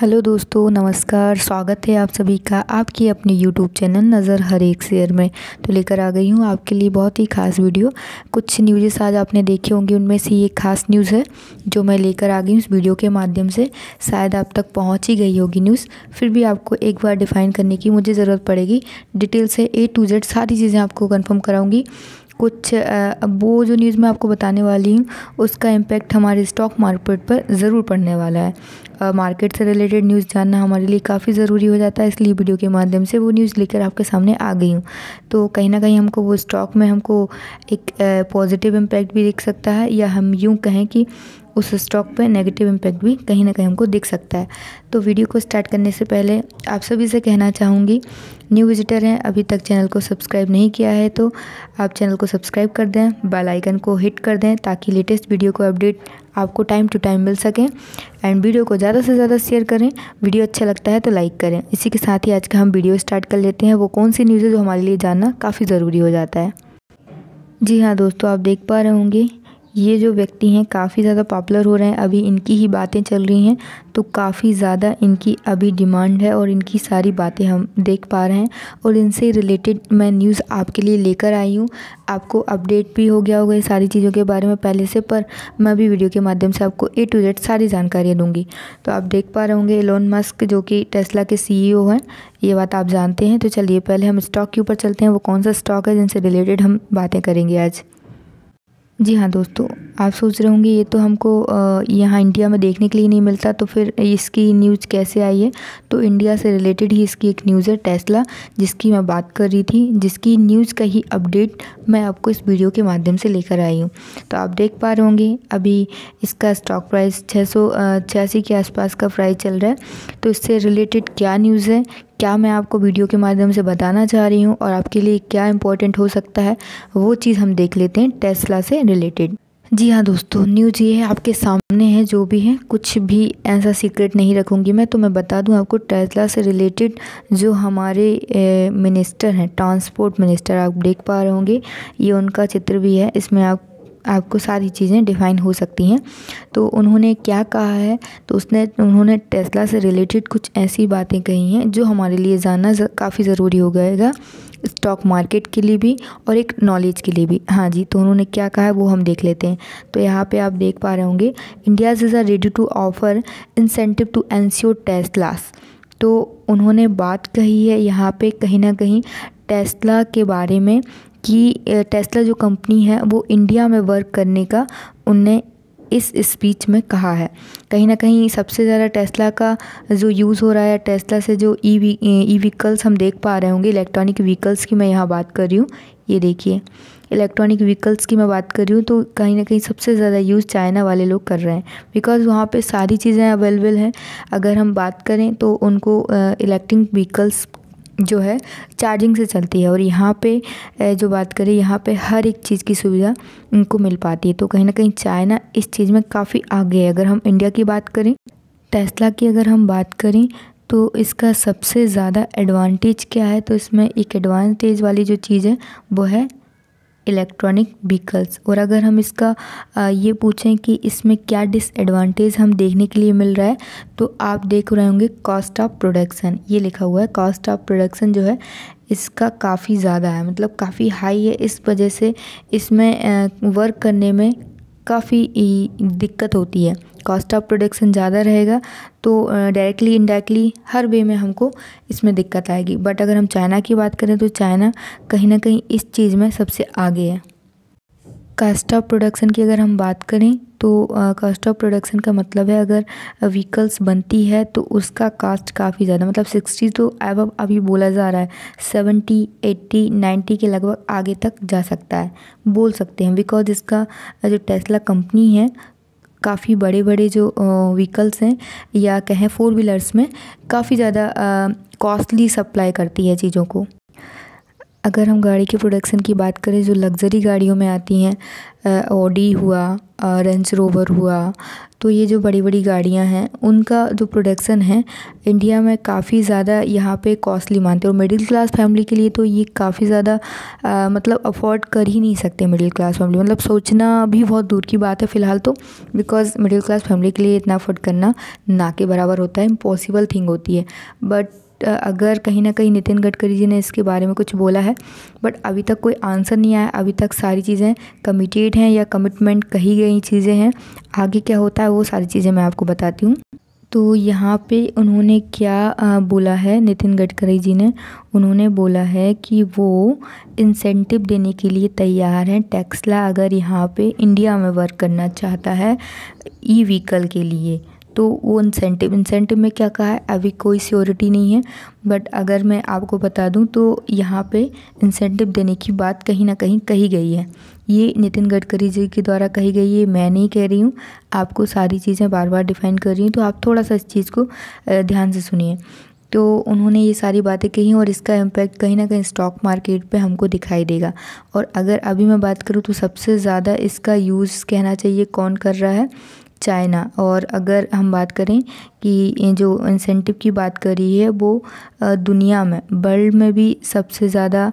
hello दोस्तों नमस्कार स्वागत है आप सभी का आपकी अपने यूट्यूब चैनल नज़र हर एक शेयर में तो लेकर आ गई हूँ आपके लिए बहुत ही खास वीडियो कुछ न्यूज़ेस आज आपने देखे होंगे उनमें से ये खास न्यूज़ है जो मैं लेकर आ गई हूँ इस वीडियो के माध्यम से शायद आप तक पहुँच ही गई होगी न्यूज़ फिर भी आपको एक बार डिफ़ाइन करने की मुझे ज़रूरत पड़ेगी डिटेल से ए टू जेड सारी चीज़ें आपको कन्फर्म कराऊँगी कुछ वो जो न्यूज़ मैं आपको बताने वाली हूँ उसका इम्पेक्ट हमारे स्टॉक मार्केट पर ज़रूर पड़ने वाला है मार्केट से रिलेटेड न्यूज़ जानना हमारे लिए काफ़ी ज़रूरी हो जाता है इसलिए वीडियो के माध्यम से वो न्यूज़ लेकर आपके सामने आ गई हूँ तो कहीं ना कहीं हमको वो स्टॉक में हमको एक पॉजिटिव इम्पेक्ट भी दिख सकता है या हम यूँ कहें कि उस स्टॉक पे नेगेटिव इम्पैक्ट भी कहीं ना कहीं हमको दिख सकता है तो वीडियो को स्टार्ट करने से पहले आप सभी से कहना चाहूँगी न्यू विजिटर हैं अभी तक चैनल को सब्सक्राइब नहीं किया है तो आप चैनल को सब्सक्राइब कर दें बेल आइकन को हिट कर दें ताकि लेटेस्ट वीडियो को अपडेट आपको टाइम टू टाइम मिल सकें एंड वीडियो को ज़्यादा से ज़्यादा शेयर करें वीडियो अच्छा लगता है तो लाइक करें इसी के साथ ही आज का हम वीडियो स्टार्ट कर लेते हैं वो कौन सी न्यूज़ है जो हमारे लिए जानना काफ़ी ज़रूरी हो जाता है जी हाँ दोस्तों आप देख पा रहे होंगे ये जो व्यक्ति हैं काफ़ी ज़्यादा पॉपुलर हो रहे हैं अभी इनकी ही बातें चल रही हैं तो काफ़ी ज़्यादा इनकी अभी डिमांड है और इनकी सारी बातें हम देख पा रहे हैं और इनसे रिलेटेड मैं न्यूज़ आपके लिए लेकर आई हूँ आपको अपडेट भी हो गया होगा सारी चीज़ों के बारे में पहले से पर मैं भी वीडियो के माध्यम से आपको ए टू जेड सारी जानकारियाँ दूँगी तो आप देख पा रहे होंगे एलोन मस्क जो कि टेस्ला के सी हैं ये बात आप जानते हैं तो चलिए पहले हम स्टॉक के ऊपर चलते हैं वो कौन सा स्टॉक है जिनसे रिलेटेड हम बातें करेंगे आज जी हाँ दोस्तों आप सोच रहे होंगे ये तो हमको यहाँ इंडिया में देखने के लिए नहीं मिलता तो फिर इसकी न्यूज़ कैसे आई है तो इंडिया से रिलेटेड ही इसकी एक न्यूज़ है टेस्ला जिसकी मैं बात कर रही थी जिसकी न्यूज़ का ही अपडेट मैं आपको इस वीडियो के माध्यम से लेकर आई हूँ तो आप देख पा रहे होंगे अभी इसका स्टॉक प्राइस छः के आसपास का प्राइस चल रहा है तो इससे रिलेटेड क्या न्यूज़ है क्या मैं आपको वीडियो के माध्यम से बताना चाह रही हूँ और आपके लिए क्या इंपॉर्टेंट हो सकता है वो चीज़ हम देख लेते हैं टेस्ला से रिलेटेड जी हाँ दोस्तों न्यूज ये है आपके सामने है जो भी है कुछ भी ऐसा सीक्रेट नहीं रखूँगी मैं तो मैं बता दूँ आपको टेस्ला से रिलेटेड जो हमारे ए, मिनिस्टर हैं ट्रांसपोर्ट मिनिस्टर आप देख पा रहे होंगे ये उनका चित्र भी है इसमें आप आपको सारी चीज़ें डिफ़ाइन हो सकती हैं तो उन्होंने क्या कहा है तो उसने उन्होंने टेस्ला से रिलेटेड कुछ ऐसी बातें कही हैं जो हमारे लिए जानना काफ़ी ज़रूरी हो जाएगा स्टॉक मार्केट के लिए भी और एक नॉलेज के लिए भी हाँ जी तो उन्होंने क्या कहा है वो हम देख लेते हैं तो यहाँ पे आप देख पा रहे होंगे India's is are ready to offer incentive to encourage Teslas तो उन्होंने बात कही है यहाँ पे कहीं ना कहीं टेस्ला के बारे में कि टेस्ला जो कंपनी है वो इंडिया में वर्क करने का उनने इस स्पीच में कहा है कहीं ना कहीं सबसे ज़्यादा टेस्ला का जो यूज़ हो रहा है टेस्ला से जो ई वी ई व्हीकल्स हम देख पा रहे होंगे इलेक्ट्रॉनिक व्हीकल्स की मैं यहाँ बात कर रही हूँ ये देखिए इलेक्ट्रॉनिक व्हीकल्स की मैं बात कर रही हूँ तो कहीं ना कहीं सबसे ज़्यादा यूज़ चाइना वाले लोग कर रहे हैं बिकॉज़ वहाँ पे सारी चीज़ें अवेलेबल हैं अगर हम बात करें तो उनको इलेक्ट्रिक व्हीकल्स जो है चार्जिंग से चलती है और यहाँ पे जो बात करें यहाँ पे हर एक चीज़ की सुविधा उनको मिल पाती है तो कहीं ना कहीं चाइना इस चीज़ में काफ़ी आगे है अगर हम इंडिया की बात करें टेस्ला की अगर हम बात करें तो इसका सबसे ज़्यादा एडवांटेज क्या है तो इसमें एक एडवांटेज वाली जो चीज़ है वो है इलेक्ट्रॉनिक व्हीकल्स और अगर हम इसका ये पूछें कि इसमें क्या डिसएडवांटेज हम देखने के लिए मिल रहा है तो आप देख रहे होंगे कॉस्ट ऑफ प्रोडक्शन ये लिखा हुआ है कॉस्ट ऑफ प्रोडक्शन जो है इसका काफ़ी ज़्यादा है मतलब काफ़ी हाई है इस वजह से इसमें वर्क करने में काफ़ी दिक्कत होती है कॉस्ट ऑफ प्रोडक्शन ज़्यादा रहेगा तो डायरेक्टली इनडायरेक्टली हर वे में हमको इसमें दिक्कत आएगी बट अगर हम चाइना की बात करें तो चाइना कहीं ना कहीं इस चीज़ में सबसे आगे है कास्ट ऑफ प्रोडक्शन की अगर हम बात करें तो कास्ट ऑफ प्रोडक्शन का मतलब है अगर व्हीकल्स बनती है तो उसका कास्ट काफ़ी ज़्यादा मतलब सिक्सटी तो अब अभी बोला जा रहा है सेवेंटी एट्टी नाइन्टी के लगभग आगे तक जा सकता है बोल सकते हैं बिकॉज इसका जो टेस्ला कंपनी है काफ़ी बड़े बड़े जो व्हीकल्स हैं या कहें फ़ोर व्हीलर्स में काफ़ी ज़्यादा कॉस्टली सप्लाई करती है चीज़ों को अगर हम गाड़ी के प्रोडक्शन की बात करें जो लग्ज़री गाड़ियों में आती हैं ऑडी हुआ रेंज रोवर हुआ तो ये जो बड़ी बड़ी गाड़ियां हैं उनका जो प्रोडक्सन है इंडिया में काफ़ी ज़्यादा यहाँ पे कॉस्टली मानते हैं और मिडिल क्लास फैमिली के लिए तो ये काफ़ी ज़्यादा मतलब अफोर्ड कर ही नहीं सकते मिडिल क्लास फैमिली मतलब सोचना भी बहुत दूर की बात है फ़िलहाल तो बिकॉज़ मिडिल क्लास फैमिली के लिए इतना अफोर्ड करना ना के बराबर होता है इम्पॉसिबल थिंग होती है बट Uh, अगर कहीं ना कहीं नितिन गडकरी जी ने इसके बारे में कुछ बोला है बट अभी तक कोई आंसर नहीं आया अभी तक सारी चीज़ें कमिटेड हैं या कमिटमेंट कही गई चीज़ें हैं आगे क्या होता है वो सारी चीज़ें मैं आपको बताती हूँ तो यहाँ पे उन्होंने क्या बोला है नितिन गडकरी जी ने उन्होंने बोला है कि वो इंसेंटिव देने के लिए तैयार हैं टेक्सला अगर यहाँ पे इंडिया में वर्क करना चाहता है ई व्हीकल के लिए तो वो इंसेंटिव इंसेंटिव में क्या कहा है अभी कोई स्योरिटी नहीं है बट अगर मैं आपको बता दूं तो यहाँ पे इंसेंटिव देने की बात कहीं ना कहीं कही गई है ये नितिन गडकरी जी के द्वारा कही गई है मैं नहीं कह रही हूँ आपको सारी चीज़ें बार बार डिफाइन कर रही हूँ तो आप थोड़ा सा इस चीज़ को ध्यान से सुनिए तो उन्होंने ये सारी बातें कही और इसका इम्पैक्ट कहीं ना कहीं स्टॉक मार्केट पे हमको दिखाई देगा और अगर अभी मैं बात करूँ तो सबसे ज़्यादा इसका यूज़ कहना चाहिए कौन कर रहा है चाइना और अगर हम बात करें कि जो इंसेंटिव की बात करी है वो दुनिया में वर्ल्ड में भी सबसे ज़्यादा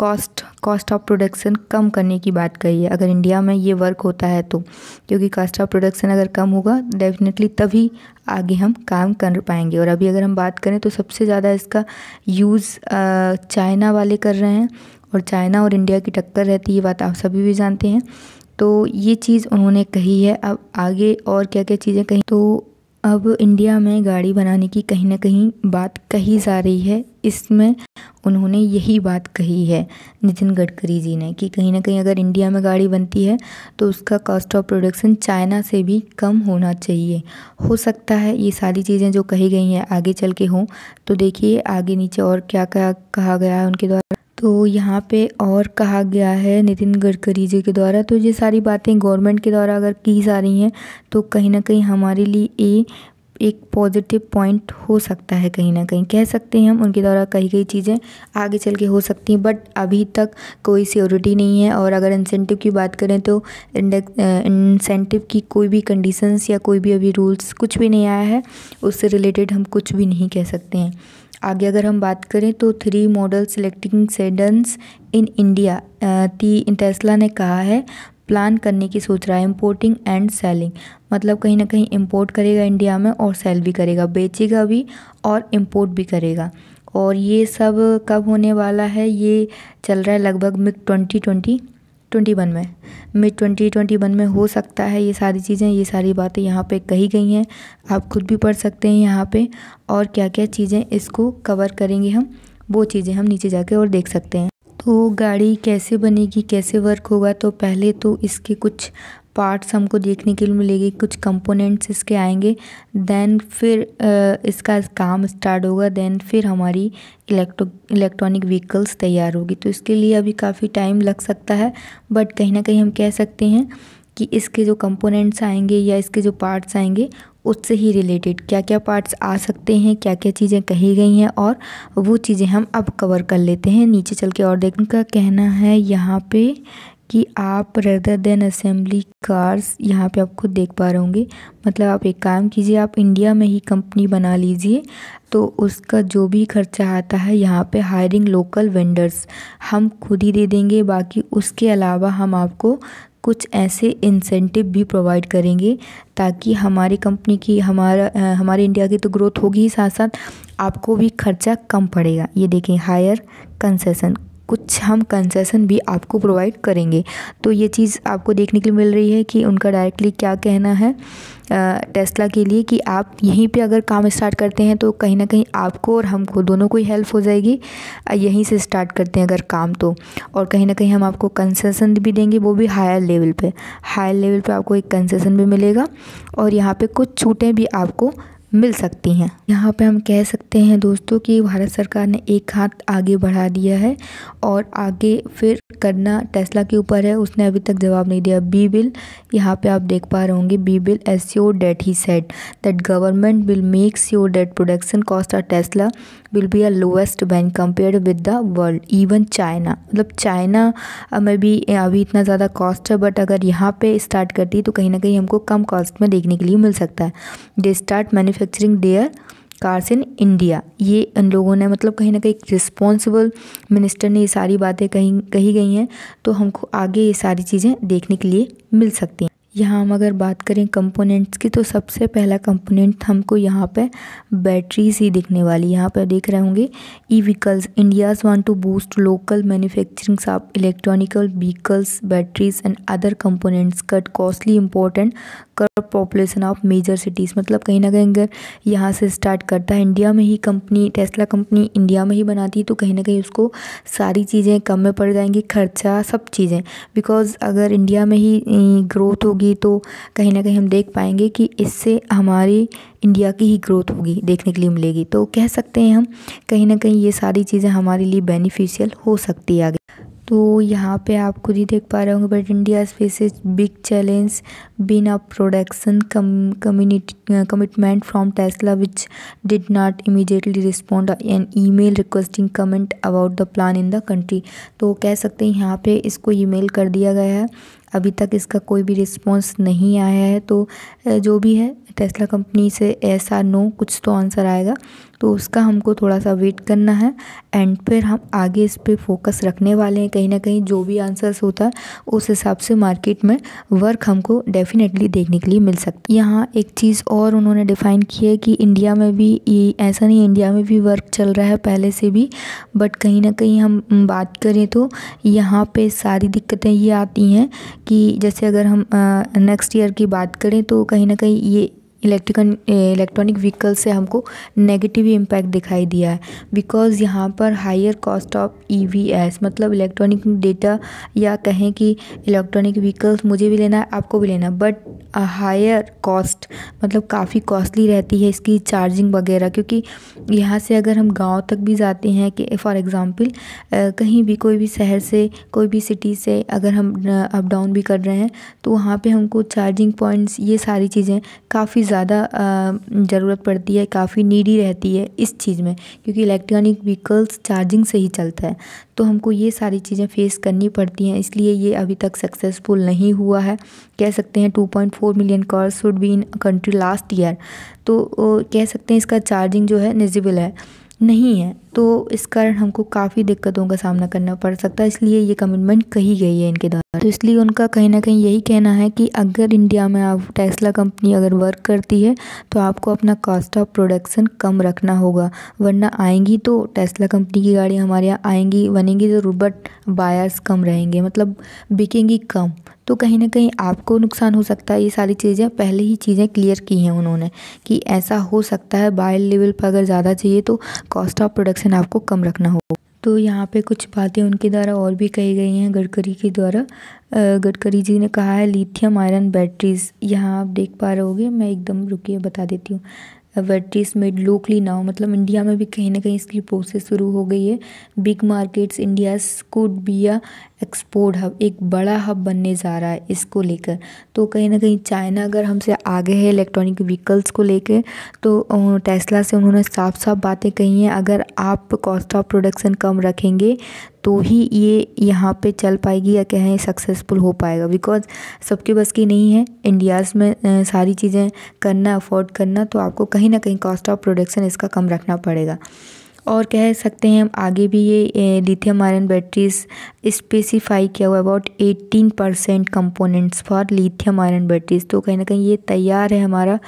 कॉस्ट कॉस्ट ऑफ प्रोडक्शन कम करने की बात कही है अगर इंडिया में ये वर्क होता है तो क्योंकि कॉस्ट ऑफ प्रोडक्शन अगर कम होगा डेफिनेटली तभी आगे हम काम कर पाएंगे और अभी अगर हम बात करें तो सबसे ज़्यादा इसका यूज़ चाइना वाले कर रहे हैं और चाइना और इंडिया की टक्कर रहती है ये बात आप सभी भी जानते हैं तो ये चीज़ उन्होंने कही है अब आगे और क्या क्या चीज़ें कही तो अब इंडिया में गाड़ी बनाने की कहीं ना कहीं बात कही जा रही है इसमें उन्होंने यही बात कही है नितिन गडकरी जी ने कि कहीं ना कहीं अगर इंडिया में गाड़ी बनती है तो उसका कॉस्ट ऑफ प्रोडक्शन चाइना से भी कम होना चाहिए हो सकता है ये सारी चीज़ें जो कही गई हैं आगे चल के हों तो देखिए आगे नीचे और क्या क्या कहा गया है उनके द्वारा तो यहाँ पे और कहा गया है नितिन गडकरी जी के द्वारा तो ये सारी बातें गवर्नमेंट के द्वारा अगर की जा रही हैं तो कहीं ना कहीं हमारे लिए ए, एक पॉजिटिव पॉइंट हो सकता है कहीं ना कहीं कह सकते हैं हम उनके द्वारा कही गई चीज़ें आगे चल के हो सकती हैं बट अभी तक कोई सियोरिटी नहीं है और अगर इंसेंटिव की बात करें तो इंडेक्स इंसेंटिव की कोई भी कंडीशंस या कोई भी अभी रूल्स कुछ भी नहीं आया है उससे रिलेटेड हम कुछ भी नहीं कह सकते हैं आगे अगर हम बात करें तो three model selecting sedans in India ती टेस्ला ने कहा है प्लान करने की सोच रहा है इम्पोर्टिंग एंड सेलिंग मतलब कहीं ना कहीं इम्पोर्ट करेगा इंडिया में और सेल भी करेगा बेचेगा भी और इम्पोर्ट भी करेगा और ये सब कब होने वाला है ये चल रहा है लगभग mid twenty twenty twenty one में मिड ट्वेंटी ट्वेंटी वन में हो सकता है ये सारी चीज़ें ये सारी बातें यहाँ पे कही गई हैं आप खुद भी पढ़ सकते हैं यहाँ पे और क्या क्या चीज़ें इसको कवर करेंगे हम वो चीज़ें हम नीचे जाके और देख सकते हैं तो गाड़ी कैसे बनेगी कैसे वर्क होगा तो पहले तो इसके कुछ पार्ट्स हमको देखने के लिए मिलेगी कुछ कंपोनेंट्स इसके आएंगे दैन फिर इसका काम स्टार्ट होगा दैन फिर हमारी इलेक्ट्रो इलेक्ट्रॉनिक व्हीकल्स तैयार होगी तो इसके लिए अभी काफ़ी टाइम लग सकता है बट कहीं ना कहीं हम कह सकते हैं कि इसके जो कंपोनेंट्स आएंगे या इसके जो पार्ट्स आएंगे उससे ही रिलेटेड क्या क्या पार्ट्स आ सकते हैं क्या क्या चीज़ें कही गई हैं और वो चीज़ें हम अब कवर कर लेते हैं नीचे चल के और देखने का कहना है यहाँ पे कि आप रेदर देन असेंबली कार्स यहाँ पे आपको देख पा रहे होंगे मतलब आप एक काम कीजिए आप इंडिया में ही कंपनी बना लीजिए तो उसका जो भी खर्चा आता है यहाँ पे हायरिंग लोकल वेंडर्स हम खुद ही दे देंगे बाकी उसके अलावा हम आपको कुछ ऐसे इंसेंटिव भी प्रोवाइड करेंगे ताकि हमारी कंपनी की हमारा हमारे इंडिया की तो ग्रोथ होगी ही साथ साथ आपको भी खर्चा कम पड़ेगा ये देखें हायर कंसेसन कुछ हम कंसेसन भी आपको प्रोवाइड करेंगे तो ये चीज़ आपको देखने के लिए मिल रही है कि उनका डायरेक्टली क्या कहना है टेस्ला के लिए कि आप यहीं पे अगर काम स्टार्ट करते हैं तो कहीं ना कहीं आपको और हमको दोनों को ही हेल्प हो जाएगी यहीं से स्टार्ट करते हैं अगर काम तो और कहीं ना कहीं हम आपको कंसेसन भी देंगे वो भी हायर लेवल पे हायर लेवल पे आपको एक कंसेसन भी मिलेगा और यहाँ पे कुछ छूटें भी आपको मिल सकती हैं यहाँ पे हम कह सकते हैं दोस्तों कि भारत सरकार ने एक हाथ आगे बढ़ा दिया है और आगे फिर करना टेस्ला के ऊपर है उसने अभी तक जवाब नहीं दिया बी बिल यहाँ पे आप देख पा रहे होंगे B bill S C date he set that government will make your date production cost of Tesla will be a lowest ban compare with the world even China मतलब चाइना uh, में भी uh, अभी इतना ज़्यादा cost है but अगर यहाँ पे स्टार्ट करती तो कहीं ना कहीं हमको कम कॉस्ट में देखने के लिए मिल सकता है they start manu manufacturing their cars in India ये इन लोगों ने मतलब कहीं ना कहीं रिस्पॉन्सिबल मिनिस्टर ने ये सारी बातें कही कही गई हैं तो हमको आगे ये सारी चीज़ें देखने के लिए मिल सकती हैं यहाँ हम अगर बात करें कंपोनेंट्स की तो सबसे पहला कंपोनेंट हमको यहाँ पे बैटरीज ही दिखने वाली यहाँ पे देख रहे होंगे E vehicles India's want to boost local manufacturings of electronical vehicles batteries and other components cut costly important कर पॉपुलेशन ऑफ मेजर सिटीज़ मतलब कहीं ना कहीं अगर यहाँ से स्टार्ट करता है इंडिया में ही कंपनी टेस्ला कंपनी इंडिया में ही बनाती है तो कहीं ना कहीं उसको सारी चीज़ें कम में पड़ जाएंगी खर्चा सब चीज़ें बिकॉज़ अगर इंडिया में ही ग्रोथ होगी तो कहीं ना कहीं हम देख पाएंगे कि इससे हमारी इंडिया की ही ग्रोथ होगी देखने के लिए मिलेगी तो कह सकते हैं हम कहीं ना कहीं ये सारी चीज़ें हमारे लिए बेनिफिशियल हो सकती है आगे तो यहाँ पे आप खुद ही देख पा रहे होंगे but India faces big challenge been a production community commitment from Tesla which did not immediately respond an email requesting comment about the plan in the country तो कह सकते हैं यहाँ पे इसको ईमेल कर दिया गया है अभी तक इसका कोई भी रिस्पॉन्स नहीं आया है तो जो भी है टेस्ला कंपनी से ऐसा नो कुछ तो आंसर आएगा तो उसका हमको थोड़ा सा वेट करना है एंड फिर हम आगे इस पर फोकस रखने वाले हैं कहीं ना कहीं जो भी आंसर्स होता है उस हिसाब से मार्केट में वर्क हमको डेफिनेटली देखने के लिए मिल सकता है यहाँ एक चीज़ और उन्होंने डिफ़ाइन की है कि इंडिया में भी ये ऐसा नहीं इंडिया में भी वर्क चल रहा है पहले से भी बट कहीं ना कहीं हम बात करें तो यहाँ पर सारी दिक्कतें ये आती हैं कि जैसे अगर हम नेक्स्ट ईयर की बात करें तो कहीं ना कहीं ये इलेक्ट्रिकल इलेक्ट्रॉनिक व्हीकल से हमको नेगेटिव इम्पैक्ट दिखाई दिया है बिकॉज़ यहाँ पर हायर कॉस्ट ऑफ ईवीएस मतलब इलेक्ट्रॉनिक डेटा या कहें कि इलेक्ट्रॉनिक व्हीकल्स मुझे भी लेना है आपको भी लेना है बट हायर कॉस्ट मतलब काफ़ी कॉस्टली रहती है इसकी चार्जिंग वगैरह क्योंकि यहाँ से अगर हम गाँव तक भी जाते हैं कि फॉर एग्ज़ाम्पल कहीं भी कोई भी शहर से कोई भी सिटी से अगर हम अप डाउन भी कर रहे हैं तो वहाँ पर हमको चार्जिंग पॉइंट्स ये सारी चीज़ें काफ़ी ज़्यादा ज़रूरत पड़ती है काफ़ी नीडी रहती है इस चीज़ में क्योंकि इलेक्ट्रॉनिक व्हीकल्स चार्जिंग से ही चलता है तो हमको ये सारी चीज़ें फ़ेस करनी पड़ती हैं इसलिए ये अभी तक सक्सेसफुल नहीं हुआ है कह सकते हैं 2.4 million cars should be in country last year तो कह सकते हैं इसका चार्जिंग जो है निजिबल है नहीं है तो इस कारण हमको काफ़ी दिक्कतों का सामना करना पड़ सकता है इसलिए ये कमिटमेंट कही गई है इनके द्वारा तो इसलिए उनका कहीं ना कहीं यही कहना है कि अगर इंडिया में आप टेस्ला कंपनी अगर वर्क करती है तो आपको अपना कॉस्ट ऑफ प्रोडक्शन कम रखना होगा वरना आएंगी तो टेस्ला कंपनी की गाड़ी हमारे यहाँ आएंगी बनेंगी ज़रूर बट बायर्स कम रहेंगे मतलब बिकेंगी कम तो कहीं ना कहीं आपको नुकसान हो सकता है ये सारी चीज़ें पहले ही चीज़ें क्लियर की हैं उन्होंने कि ऐसा हो सकता है बायर लेवल पर अगर ज़्यादा चाहिए तो कॉस्ट ऑफ प्रोडक्शन आपको कम रखना होगा तो यहाँ पे कुछ बातें उनके द्वारा और भी कही गई हैं गडकरी के द्वारा गडकरी जी ने कहा है लिथियम आयरन बैटरीज यहाँ आप देख पा रहे होगे मैं एकदम रुकिए बता देती हूँ मेड लोकली नाउ मतलब इंडिया में भी कहीं ना कहीं इसकी प्रोसेस शुरू हो गई है big markets India could be a export hub एक बड़ा हब बनने जा रहा है इसको लेकर तो कहीं ना कहीं चाइना अगर हमसे आगे है इलेक्ट्रॉनिक व्हीकल्स को लेकर तो टेस्ला से उन्होंने साफ साफ बातें कही हैं अगर आप कॉस्ट ऑफ प्रोडक्शन कम रखेंगे तो ही ये यहाँ पे चल पाएगी या कहें सक्सेसफुल हो पाएगा बिकॉज सबके बस की नहीं है इंडियाज़ में सारी चीज़ें करना अफोर्ड करना तो आपको कहीं ना कहीं कॉस्ट ऑफ प्रोडक्शन इसका कम रखना पड़ेगा और कह सकते हैं हम आगे भी ये लिथियम आयरन बैटरीज स्पेसिफाई किया हुआ about 18 percent components for lithium iron batteries तो कहीं ना कहीं ये तैयार है हमारा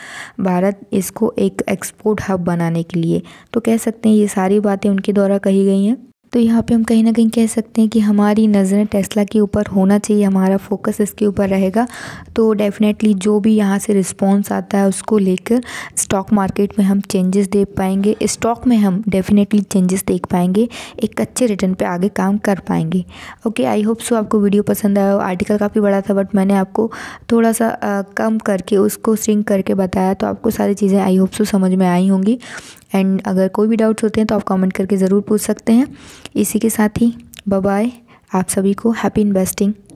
भारत इसको एक एक्सपोर्ट हब बनाने के लिए तो कह सकते हैं ये सारी बातें उनके द्वारा कही गई हैं तो यहाँ पे हम कहीं ना कहीं कह सकते हैं कि हमारी नज़रें टेस्ला के ऊपर होना चाहिए हमारा फोकस इसके ऊपर रहेगा तो डेफ़िनेटली जो भी यहाँ से रिस्पॉन्स आता है उसको लेकर स्टॉक मार्केट में हम चेंजेस देख पाएंगे स्टॉक में हम डेफ़िनेटली चेंजेस देख पाएंगे एक अच्छे रिटर्न पे आगे काम कर पाएंगे ओके आई होप सो आपको वीडियो पसंद आया आर्टिकल काफ़ी बड़ा था बट मैंने आपको थोड़ा सा आ, कम करके उसको सिंक करके बताया तो आपको सारी चीज़ें आई होप सो समझ में आई होंगी एंड अगर कोई भी डाउट्स होते हैं तो आप कमेंट करके ज़रूर पूछ सकते हैं इसी के साथ ही बाय आप सभी को हैप्पी इन्वेस्टिंग